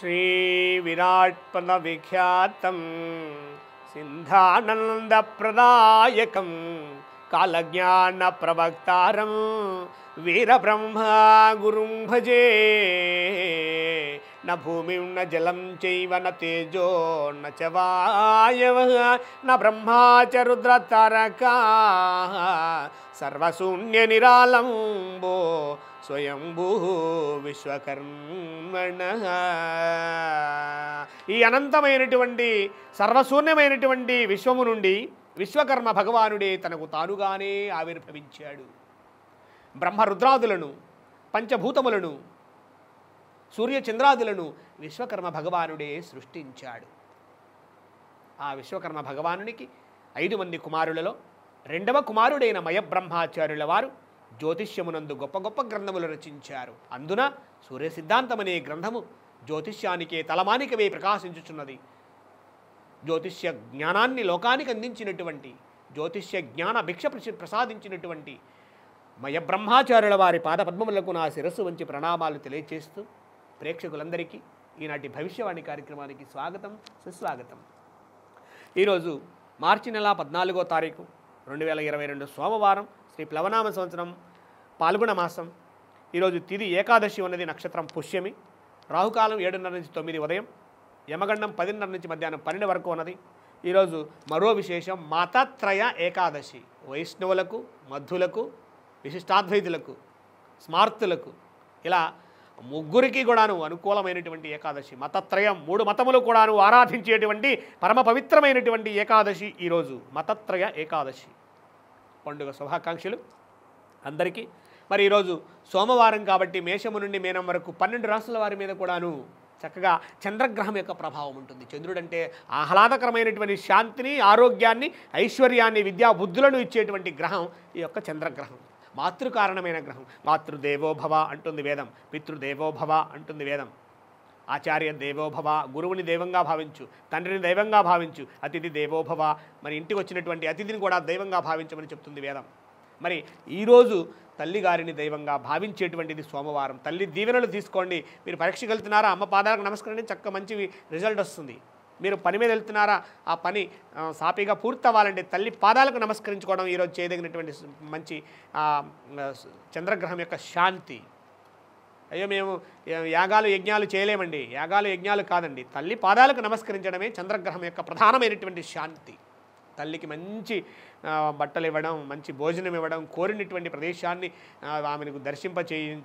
श्रीविराट्पदविख्यातं सिन्धानन्दप्रदायकं कालज्ञानप्रवक्तारं वीरब्रह्मा गुरुं भजे न भूमिं न जलं चैव न तेजो न च वायवः न ब्रह्मा च रुद्रतारका सर्वशून्यनिरालम्बो స్వయంభూ విశ్వకర్మణ ఈ అనంతమైనటువంటి సర్వశూన్యమైనటువంటి విశ్వము నుండి విశ్వకర్మ భగవానుడే తనకు తానుగానే ఆవిర్భవించాడు బ్రహ్మరుద్రాదులను పంచభూతములను సూర్యచంద్రాదులను విశ్వకర్మ భగవానుడే సృష్టించాడు ఆ విశ్వకర్మ భగవానునికి ఐదు మంది కుమారులలో రెండవ కుమారుడైన మయబ్రహ్మాచార్యుల వారు జ్యోతిష్యమునందు గొప్ప గొప్ప గ్రంథములు రచించారు అందున సూర్య సిద్ధాంతం అనే గ్రంథము జ్యోతిష్యానికే తలమానికవే ప్రకాశించుచున్నది జ్యోతిష్య జ్ఞానాన్ని లోకానికి అందించినటువంటి జ్యోతిష్య జ్ఞాన భిక్ష ప్రసాదించినటువంటి మయబ్రహ్మాచార్యుల వారి పాదపద్మములకు నా శిరస్సు వంచి ప్రణామాలు తెలియచేస్తూ ప్రేక్షకులందరికీ ఈనాటి భవిష్యవాణి కార్యక్రమానికి స్వాగతం సుస్వాగతం ఈరోజు మార్చి నెల పద్నాలుగో తారీఖు రెండు వేల ఇరవై రెండు సోమవారం శ్రీ ప్లవనామ సంవత్సరం పాల్గొన మాసం ఈరోజు తిది ఏకాదశి ఉన్నది నక్షత్రం పుష్యమి రాహుకాలం ఏడున్నర నుంచి తొమ్మిది ఉదయం యమగండం పదిన్నర నుంచి మధ్యాహ్నం పన్నెండు వరకు ఉన్నది ఈరోజు మరో విశేషం మతత్రయ ఏకాదశి వైష్ణవులకు మధులకు విశిష్టాద్వైతులకు స్మార్తులకు ఇలా ముగ్గురికి కూడాను అనుకూలమైనటువంటి ఏకాదశి మతత్రయం మూడు మతములు కూడాను ఆరాధించేటువంటి పరమ పవిత్రమైనటువంటి ఏకాదశి ఈరోజు మతత్రయ ఏకాదశి పండుగ శుభాకాంక్షలు అందరికీ మరి ఈరోజు సోమవారం కాబట్టి మేషము నుండి మేనం వరకు పన్నెండు రాసుల వారి మీద కూడాను చక్కగా చంద్రగ్రహం యొక్క ప్రభావం ఉంటుంది చంద్రుడంటే ఆహ్లాదకరమైనటువంటి శాంతిని ఆరోగ్యాన్ని ఐశ్వర్యాన్ని విద్యా బుద్ధులను ఇచ్చేటువంటి గ్రహం ఈ యొక్క చంద్రగ్రహం మాతృకారణమైన గ్రహం మాతృదేవోభవ అంటుంది వేదం పితృదేవోభవ అంటుంది వేదం ఆచార్య దేవోభవ గురువుని దైవంగా భావించు తండ్రిని దైవంగా భావించు అతిథి దేవోభవ మరి ఇంటికి వచ్చినటువంటి అతిథిని కూడా దైవంగా భావించమని చెప్తుంది వేదం మరి ఈరోజు తల్లిగారిని దైవంగా భావించేటువంటిది సోమవారం తల్లి దీవెనలు తీసుకోండి మీరు పరీక్షకు వెళ్తున్నారా అమ్మ పాదాలకు నమస్కరణ చక్క మంచి రిజల్ట్ వస్తుంది మీరు పని మీద వెళ్తున్నారా ఆ పని సాపీగా పూర్తవ్వాలండి తల్లి పాదాలకు నమస్కరించుకోవడం ఈరోజు చేయదగినటువంటి మంచి చంద్రగ్రహం యొక్క శాంతి అయ్యో మేము యాగాలు యజ్ఞాలు చేయలేమండి యాగాలు యజ్ఞాలు కాదండి తల్లి పాదాలకు నమస్కరించడమే చంద్రగ్రహం యొక్క ప్రధానమైనటువంటి శాంతి తల్లికి మంచి బట్టలు ఇవ్వడం మంచి భోజనం ఇవ్వడం కోరినటువంటి ప్రదేశాన్ని ఆమెను దర్శింప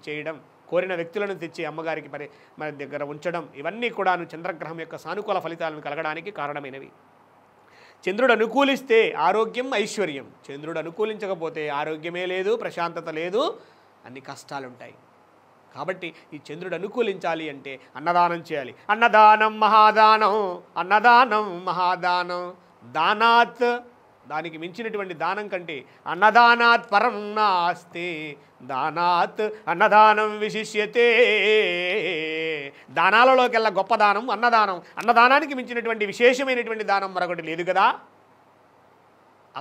చేయడం కోరిన వ్యక్తులను తెచ్చి అమ్మగారికి పరి మన దగ్గర ఉంచడం ఇవన్నీ కూడాను చంద్రగ్రహం యొక్క సానుకూల ఫలితాలను కలగడానికి కారణమైనవి చంద్రుడు అనుకూలిస్తే ఆరోగ్యం ఐశ్వర్యం చంద్రుడు అనుకూలించకపోతే ఆరోగ్యమే లేదు ప్రశాంతత లేదు అన్ని కష్టాలుంటాయి కాబట్టి ఈ చంద్రుడు అనుకూలించాలి అంటే అన్నదానం చేయాలి అన్నదానం మహాదానం అన్నదానం మహాదానం దానాత్ దానికి మించినటువంటి దానం కంటే అన్నదానాత్ పరం నాస్తే దానాత్ అన్నదానం విశిష్యతే దానాలలోకెల్లా గొప్ప దానం అన్నదానం అన్నదానానికి మించినటువంటి విశేషమైనటువంటి దానం మరొకటి లేదు కదా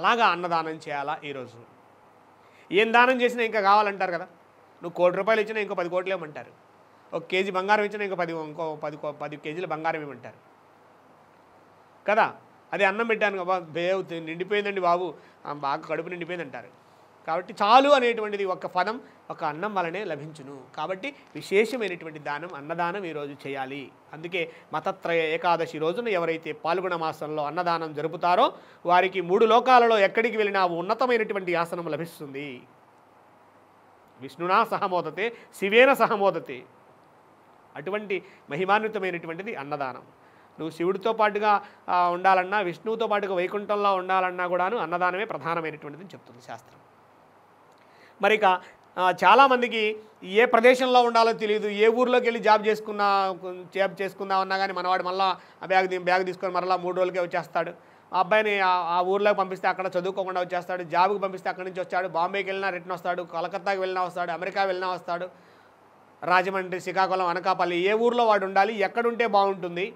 అలాగా అన్నదానం చేయాలా ఈరోజు ఏం దానం చేసినా ఇంకా కావాలంటారు కదా నువ్వు కోటి రూపాయలు ఇచ్చినా ఇంకో పది కోట్లు ఇవ్వమంటారు ఒక కేజీ బంగారం ఇచ్చినా ఇంకో పది ఇంకో పది పది కేజీల బంగారం ఇవ్వమంటారు కదా అదే అన్నం పెట్టాను కదా బేవ్ నిండిపోయిందండి బాబు బాగా కడుపు నిండిపోయింది అంటారు కాబట్టి చాలు అనేటువంటిది ఒక పదం ఒక అన్నం వలనే లభించును కాబట్టి విశేషమైనటువంటి దానం అన్నదానం ఈరోజు చేయాలి అందుకే మతత్రయ ఏకాదశి రోజున ఎవరైతే పాల్గొన మాసంలో అన్నదానం జరుపుతారో వారికి మూడు లోకాలలో ఎక్కడికి వెళ్ళినా ఉన్నతమైనటువంటి ఆసనం లభిస్తుంది విష్ణునా సహమోదతే శివేన సహమోదతే అటువంటి మహిమాన్వితమైనటువంటిది అన్నదానం నువ్వు శివుడితో పాటుగా ఉండాలన్నా విష్ణువుతో పాటుగా వైకుంఠంలో ఉండాలన్నా కూడాను అన్నదానమే ప్రధానమైనటువంటిదని చెప్తుంది శాస్త్రం మరిక చాలామందికి ఏ ప్రదేశంలో ఉండాలో తెలియదు ఏ ఊర్లోకి వెళ్ళి జాబ్ చేసుకున్నా జాబ్ చేసుకుందామన్నా కానీ మనవాడు మళ్ళీ బ్యాగ్ బ్యాగ్ తీసుకొని మరలా మూడు రోజులకే వచ్చేస్తాడు ఆ అబ్బాయిని ఆ ఊర్లోకి పంపిస్తే అక్కడ చదువుకోకుండా వచ్చేస్తాడు జాబ్కి పంపిస్తే అక్కడి నుంచి వచ్చాడు బాంబేకి వెళ్ళినా రిటర్న్ వస్తాడు కలకత్తాకి వెళ్ళినా వస్తాడు అమెరికా వెళ్ళినా వస్తాడు రాజమండ్రి శ్రీకాకుళం అనకాపల్లి ఏ ఊర్లో వాడు ఉండాలి ఎక్కడుంటే బాగుంటుంది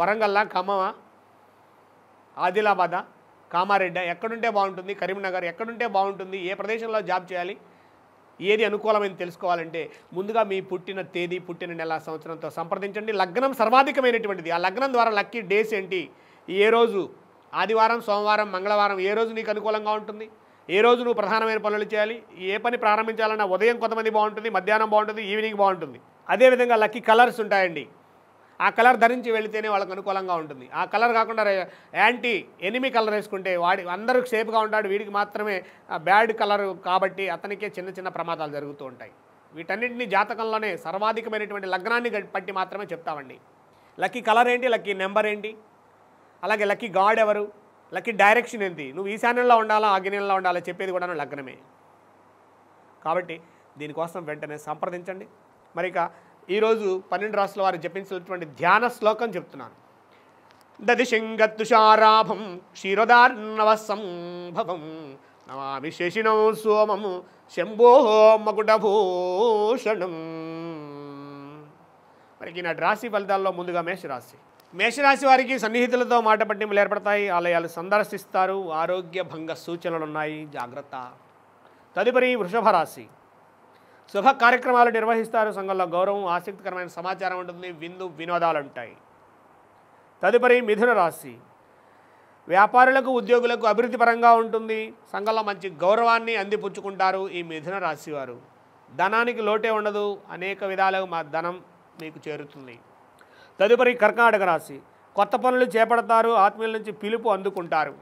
వరంగల్లా ఖమ్మమా ఆదిలాబాదా కామారెడ్డ ఎక్కడుంటే బాగుంటుంది కరీంనగర్ ఎక్కడుంటే బాగుంటుంది ఏ ప్రదేశంలో జాబ్ చేయాలి ఏది అనుకూలమైంది తెలుసుకోవాలంటే ముందుగా మీ పుట్టిన తేదీ పుట్టిన నెల సంవత్సరంతో సంప్రదించండి లగ్నం సర్వాధికమైనటువంటిది ఆ లగ్నం ద్వారా లక్కీ డేస్ ఏంటి ఏ రోజు ఆదివారం సోమవారం మంగళవారం ఏ రోజు నీకు అనుకూలంగా ఉంటుంది ఏ రోజు నువ్వు ప్రధానమైన పనులు చేయాలి ఏ పని ప్రారంభించాలన్నా ఉదయం కొంతమంది బాగుంటుంది మధ్యాహ్నం బాగుంటుంది ఈవినింగ్ బాగుంటుంది అదేవిధంగా లక్కీ కలర్స్ ఉంటాయండి ఆ కలర్ ధరించి వెళితేనే వాళ్ళకి అనుకూలంగా ఉంటుంది ఆ కలర్ కాకుండా యాంటీ ఎనిమి కలర్ వేసుకుంటే వాడి అందరూ షేప్గా ఉంటాడు వీడికి మాత్రమే బ్యాడ్ కలర్ కాబట్టి అతనికే చిన్న చిన్న ప్రమాదాలు జరుగుతూ ఉంటాయి వీటన్నింటినీ జాతకంలోనే సర్వాధికమైనటువంటి లగ్నాన్ని పట్టి మాత్రమే చెప్తామండి లక్కీ కలర్ ఏంటి లక్కీ నెంబర్ ఏంటి అలాగే లక్కీ గాడ్ ఎవరు లక్కీ డైరెక్షన్ ఏంటి నువ్వు ఈశాన్యంలో ఉండాలా ఆగ్నేయంలో ఉండాలా చెప్పేది కూడా లగ్నమే కాబట్టి దీనికోసం వెంటనే సంప్రదించండి మరి ఇక ఈరోజు పన్నెండు రాసుల వారు జపించినటువంటి ధ్యాన శ్లోకం చెప్తున్నాను దదిశింగతుషారాభం క్షీరదార్ణవ సంభవం నమామి సోమము సోమం శంభో మకుటభూషణం మరికి నాటి రాశి ఫలితాల్లో ముందుగా మేషరాశి మేషరాశి వారికి సన్నిహితులతో మాట పట్టింపులు ఏర్పడతాయి ఆలయాలు సందర్శిస్తారు ఆరోగ్య భంగ సూచనలు ఉన్నాయి జాగ్రత్త తదుపరి వృషభ రాశి శుభ కార్యక్రమాలు నిర్వహిస్తారు సంఘంలో గౌరవం ఆసక్తికరమైన సమాచారం ఉంటుంది విందు వినోదాలు ఉంటాయి తదుపరి మిథున రాశి వ్యాపారులకు ఉద్యోగులకు అభివృద్ధి పరంగా ఉంటుంది సంఘంలో మంచి గౌరవాన్ని అందిపుచ్చుకుంటారు ఈ మిథున రాశి వారు ధనానికి లోటే ఉండదు అనేక విధాలుగా మా ధనం మీకు చేరుతుంది తదుపరి కర్ణాటక రాశి కొత్త పనులు చేపడతారు ఆత్మీయుల నుంచి పిలుపు అందుకుంటారు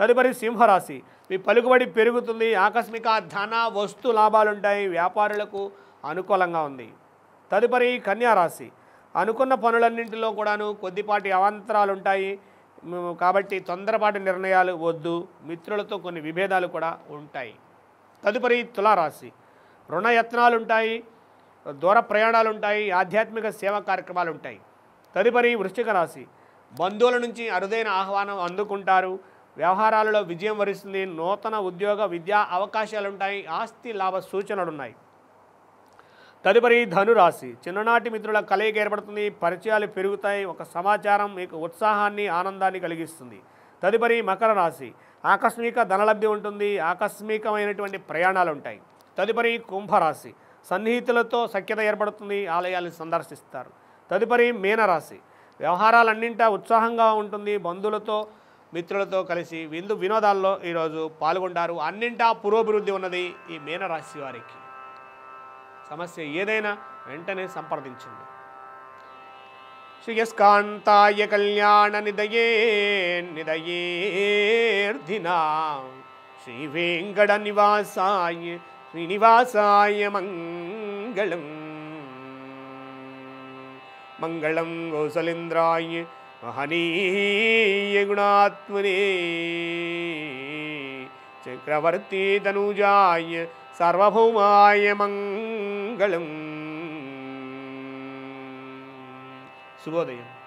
తదుపరి సింహరాశి మీ పలుకుబడి పెరుగుతుంది ఆకస్మిక ధన వస్తు లాభాలుంటాయి వ్యాపారులకు అనుకూలంగా ఉంది తదుపరి కన్యారాశి అనుకున్న పనులన్నింటిలో కూడాను కొద్దిపాటి అవాంతరాలు ఉంటాయి కాబట్టి తొందరపాటు నిర్ణయాలు వద్దు మిత్రులతో కొన్ని విభేదాలు కూడా ఉంటాయి తదుపరి తులారాశి రుణయత్నాలు ఉంటాయి దూర ప్రయాణాలు ఉంటాయి ఆధ్యాత్మిక సేవా కార్యక్రమాలు ఉంటాయి తదుపరి వృశ్చిక రాశి బంధువుల నుంచి అరుదైన ఆహ్వానం అందుకుంటారు వ్యవహారాలలో విజయం వరిస్తుంది నూతన ఉద్యోగ విద్యా అవకాశాలుంటాయి ఆస్తి లాభ సూచనలున్నాయి తదుపరి ధనురాశి చిన్ననాటి మిత్రుల కలయిక ఏర్పడుతుంది పరిచయాలు పెరుగుతాయి ఒక సమాచారం మీకు ఉత్సాహాన్ని ఆనందాన్ని కలిగిస్తుంది తదుపరి మకర రాశి ఆకస్మిక ధనలబ్ధి ఉంటుంది ఆకస్మికమైనటువంటి ప్రయాణాలు ఉంటాయి తదుపరి కుంభరాశి సన్నిహితులతో సఖ్యత ఏర్పడుతుంది ఆలయాలు సందర్శిస్తారు తదుపరి మీనరాశి వ్యవహారాలన్నింటా ఉత్సాహంగా ఉంటుంది బంధువులతో మిత్రులతో కలిసి విందు వినోదాల్లో ఈరోజు పాల్గొంటారు అన్నింటా పురోభివృద్ధి ఉన్నది ఈ మీనరాశి వారికి సమస్య ఏదైనా వెంటనే సంప్రదించండి శ్రీయస్కాంతాయ కళ్యాణ నిదయే నిదయేర్ధినా శ్రీ వెంకట నివాసాయ శ్రీనివాసాయ మంగళం మంగళం గోసలింద్రాయ महनीय गुणात्मने चक्रवर्ती तनुजाय सार्वभौमाय मङ्गलम् शुभोदयम्